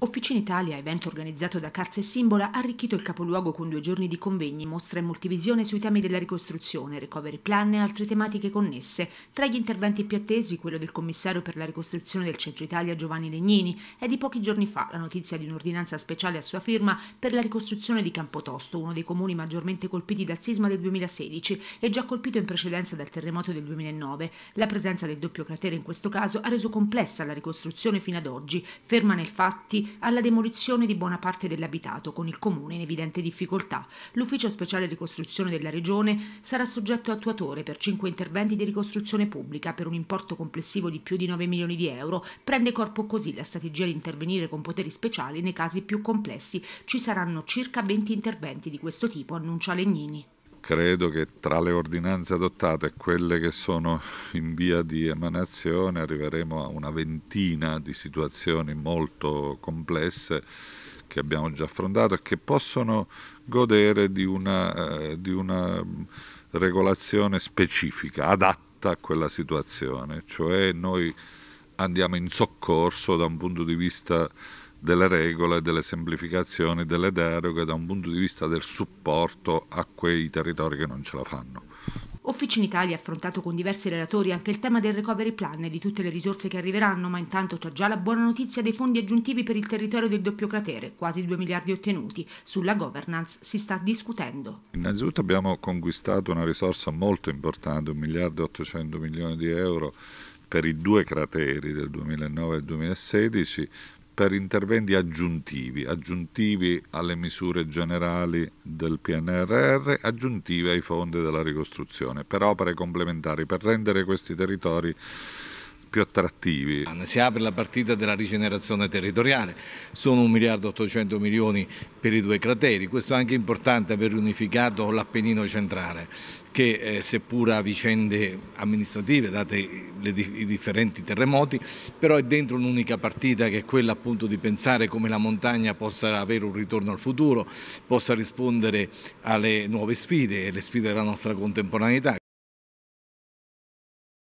Officina Italia, evento organizzato da Carza e Simbola, ha arricchito il capoluogo con due giorni di convegni, mostra e multivisione sui temi della ricostruzione, recovery plan e altre tematiche connesse. Tra gli interventi più attesi, quello del commissario per la ricostruzione del centro Italia Giovanni Legnini è di pochi giorni fa la notizia di un'ordinanza speciale a sua firma per la ricostruzione di Campotosto, uno dei comuni maggiormente colpiti dal sisma del 2016 e già colpito in precedenza dal terremoto del 2009. La presenza del doppio cratere in questo caso ha reso complessa la ricostruzione fino ad oggi, ferma nel fatti alla demolizione di buona parte dell'abitato, con il comune in evidente difficoltà. L'ufficio speciale ricostruzione della regione sarà soggetto attuatore per cinque interventi di ricostruzione pubblica per un importo complessivo di più di 9 milioni di euro. Prende corpo così la strategia di intervenire con poteri speciali nei casi più complessi. Ci saranno circa 20 interventi di questo tipo, annuncia Legnini credo che tra le ordinanze adottate e quelle che sono in via di emanazione arriveremo a una ventina di situazioni molto complesse che abbiamo già affrontato e che possono godere di una, eh, di una regolazione specifica, adatta a quella situazione, cioè noi andiamo in soccorso da un punto di vista delle regole, delle semplificazioni, delle deroghe da un punto di vista del supporto a quei territori che non ce la fanno. Officina Italia ha affrontato con diversi relatori anche il tema del recovery plan e di tutte le risorse che arriveranno, ma intanto c'è già la buona notizia dei fondi aggiuntivi per il territorio del doppio cratere, quasi 2 miliardi ottenuti. Sulla governance si sta discutendo. Innanzitutto abbiamo conquistato una risorsa molto importante, 1 miliardo e 800 milioni di euro per i due crateri del 2009 e 2016 per interventi aggiuntivi, aggiuntivi alle misure generali del PNRR, aggiuntivi ai fondi della ricostruzione, per opere complementari, per rendere questi territori più attrattivi. Si apre la partita della rigenerazione territoriale, sono 1 miliardo 800 milioni per i due crateri, questo è anche importante aver unificato l'Appennino centrale che eh, seppur ha vicende amministrative date le, i differenti terremoti, però è dentro un'unica partita che è quella appunto di pensare come la montagna possa avere un ritorno al futuro, possa rispondere alle nuove sfide, le sfide della nostra contemporaneità.